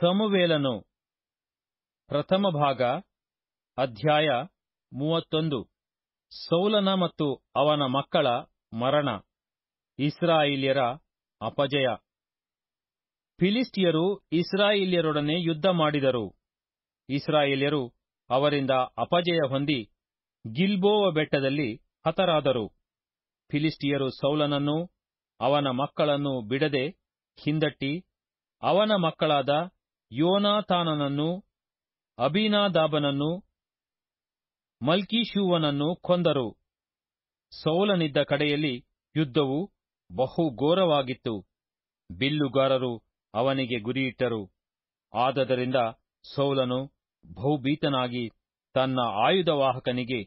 ಸಮುವೇಲನು ಪ್ರಥಮ ಭಾಗ ಅಧ್ಯಾಯ ಮೂವತ್ತೊಂದು ಸೌಲನ ಮತ್ತು ಅವನ ಮಕ್ಕಳ ಮರಣ ಇಸ್ರಾಯಿಲ್ಯರ ಅಪಜಯ ಫಿಲಿಸ್ಟಿಯರು ಇಸ್ರಾಯಿಲ್ಯರೊಡನೆ ಯುದ್ಧ ಮಾಡಿದರು ಇಸ್ರಾಯಿಲ್ಯರು ಅವರಿಂದ ಅಪಜಯ ಹೊಂದಿ ಗಿಲ್ಬೋವ ಬೆಟ್ಟದಲ್ಲಿ ಹತರಾದರು ಫಿಲಿಸ್ಟಿಯರು ಸೌಲನನ್ನು ಅವನ ಮಕ್ಕಳನ್ನು ಬಿಡದೆ ಹಿಂದಟ್ಟಿ ಅವನ ಮಕ್ಕಳಾದ ಯೋನಾಥಾನನನ್ನು ಅಬೀನಾದಾಬನನ್ನು ಮಲ್ಕೀಶೂವನನ್ನು ಕೊಂದರು ಸೌಲನಿದ್ದ ಕಡೆಯಲ್ಲಿ ಯುದ್ಧವು ಬಹು ಘೋರವಾಗಿತ್ತು ಬಿಲ್ಲುಗಾರರು ಅವನಿಗೆ ಗುರಿಯಿಟ್ಟರು ಆದದರಿಂದ ಸೌಲನು ಬಹುಭೀತನಾಗಿ ತನ್ನ ಆಯುಧವಾಹಕನಿಗೆ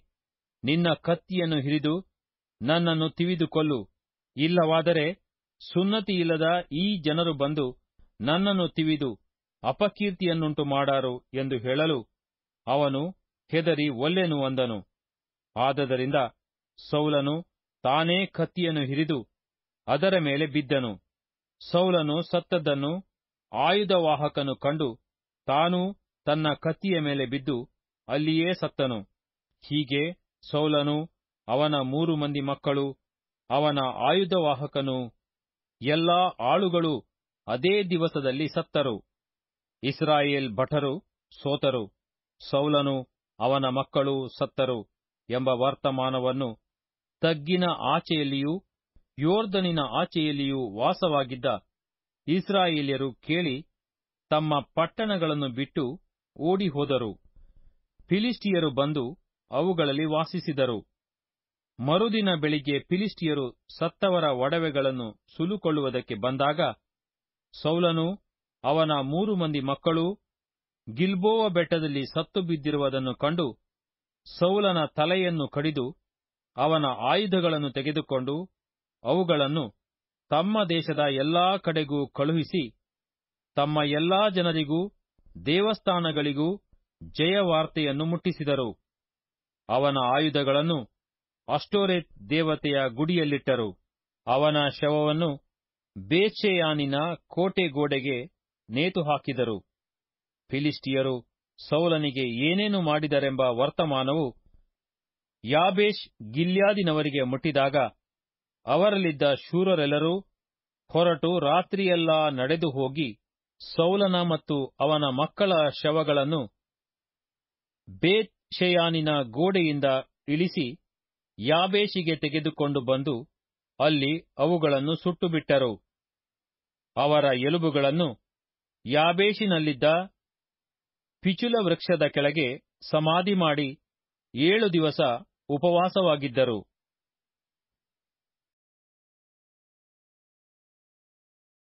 ನಿನ್ನ ಕತ್ತಿಯನ್ನು ಹಿರಿದು ನನ್ನನ್ನು ತಿವಿದುಕೊಲ್ಲು ಇಲ್ಲವಾದರೆ ಸುನ್ನತಿಯಿಲ್ಲದ ಈ ಜನರು ಬಂದು ನನ್ನನ್ನು ತಿವಿದು ಅಪಕೀರ್ತಿಯನ್ನುಂಟು ಮಾಡಾರು ಎಂದು ಹೇಳಲು ಅವನು ಹೆದರಿ ಒಲ್ಲೆನು ಅಂದನು ಆದದರಿಂದ ಸೌಲನು ತಾನೇ ಕತ್ತಿಯನ್ನು ಹಿರಿದು ಅದರ ಮೇಲೆ ಬಿದ್ದನು ಸೌಲನು ಸತ್ತದ್ದನ್ನು ಆಯುಧವಾಹಕನು ಕಂಡು ತಾನೂ ತನ್ನ ಕತ್ತಿಯ ಮೇಲೆ ಬಿದ್ದು ಅಲ್ಲಿಯೇ ಸತ್ತನು ಹೀಗೆ ಸೌಲನು ಅವನ ಮೂರು ಮಂದಿ ಮಕ್ಕಳು ಅವನ ಆಯುಧವಾಹಕನು ಎಲ್ಲಾ ಆಳುಗಳು ಅದೇ ದಿವಸದಲ್ಲಿ ಸತ್ತರು ಇಸ್ರಾಯೇಲ್ ಭಟರು ಸೋತರು ಸೌಲನು ಅವನ ಮಕ್ಕಳು ಸತ್ತರು ಎಂಬ ವರ್ತಮಾನವನ್ನು ತಗ್ಗಿನ ಆಚೆಯಲ್ಲಿಯೂ ಯೋರ್ಧನಿನ ಆಚೆಯಲ್ಲಿಯೂ ವಾಸವಾಗಿದ್ದ ಇಸ್ರಾಯೇಲ್ಯರು ಕೇಳಿ ತಮ್ಮ ಪಟ್ಟಣಗಳನ್ನು ಬಿಟ್ಟು ಓಡಿ ಹೋದರು ಫಿಲಿಸ್ಟಿಯರು ಬಂದು ಅವುಗಳಲ್ಲಿ ವಾಸಿಸಿದರು ಮರುದಿನ ಬೆಳಿಗ್ಗೆ ಫಿಲಿಸ್ಟಿಯರು ಸತ್ತವರ ಒಡವೆಗಳನ್ನು ಸುಲುಕೊಳ್ಳುವುದಕ್ಕೆ ಬಂದಾಗ ಸೌಲನು ಅವನ ಮೂರು ಮಂದಿ ಮಕ್ಕಳು ಗಿಲ್ಬೋವ ಬೆಟ್ಟದಲ್ಲಿ ಸತ್ತು ಬಿದ್ದಿರುವುದನ್ನು ಕಂಡು ಸೌಲನ ತಲೆಯನ್ನು ಕಡಿದು ಅವನ ಆಯುಧಗಳನ್ನು ತೆಗೆದುಕೊಂಡು ಅವುಗಳನ್ನು ತಮ್ಮ ದೇಶದ ಎಲ್ಲಾ ಕಡೆಗೂ ಕಳುಹಿಸಿ ತಮ್ಮ ಎಲ್ಲಾ ಜನರಿಗೂ ದೇವಸ್ಥಾನಗಳಿಗೂ ಜಯವಾರ್ತೆಯನ್ನು ಮುಟ್ಟಿಸಿದರು ಅವನ ಆಯುಧಗಳನ್ನು ಅಷ್ಟೋರೆತ್ ದೇವತೆಯ ಗುಡಿಯಲ್ಲಿಟ್ಟರು ಅವನ ಶವವನ್ನು ಬೇಚೆಯಾನಿನ ಕೋಟೆಗೋಡೆಗೆ ನೇತು ಹಾಕಿದರು ಫಿಲಿಸ್ಟಿಯರು ಸೌಲನಿಗೆ ಏನೇನು ಮಾಡಿದರೆಂಬ ವರ್ತಮಾನವು ಯಾಬೇಶ್ ಗಿಲ್ಯಾದಿನವರಿಗೆ ಮುಟ್ಟಿದಾಗ ಅವರಲ್ಲಿದ್ದ ಶೂರರೆಲ್ಲರೂ ಹೊರಟು ರಾತ್ರಿಯೆಲ್ಲಾ ನಡೆದು ಹೋಗಿ ಸೌಲನ ಮತ್ತು ಅವನ ಮಕ್ಕಳ ಶವಗಳನ್ನು ಬೇತ್ ಶಯಾನಿನ ಗೋಡೆಯಿಂದ ಇಳಿಸಿ ಯಾಬೇಶಿಗೆ ತೆಗೆದುಕೊಂಡು ಬಂದು ಅಲ್ಲಿ ಅವುಗಳನ್ನು ಸುಟ್ಟುಬಿಟ್ಟರು ಅವರ ಎಲುಬುಗಳನ್ನು ಯಾಬೇಶಿನಲ್ಲಿದ್ದ ಪಿಚುಲ ವೃಕ್ಷದ ಕೆಳಗೆ ಸಮಾಧಿ ಮಾಡಿ ಏಳು ದಿವಸ ಉಪವಾಸವಾಗಿದ್ದರು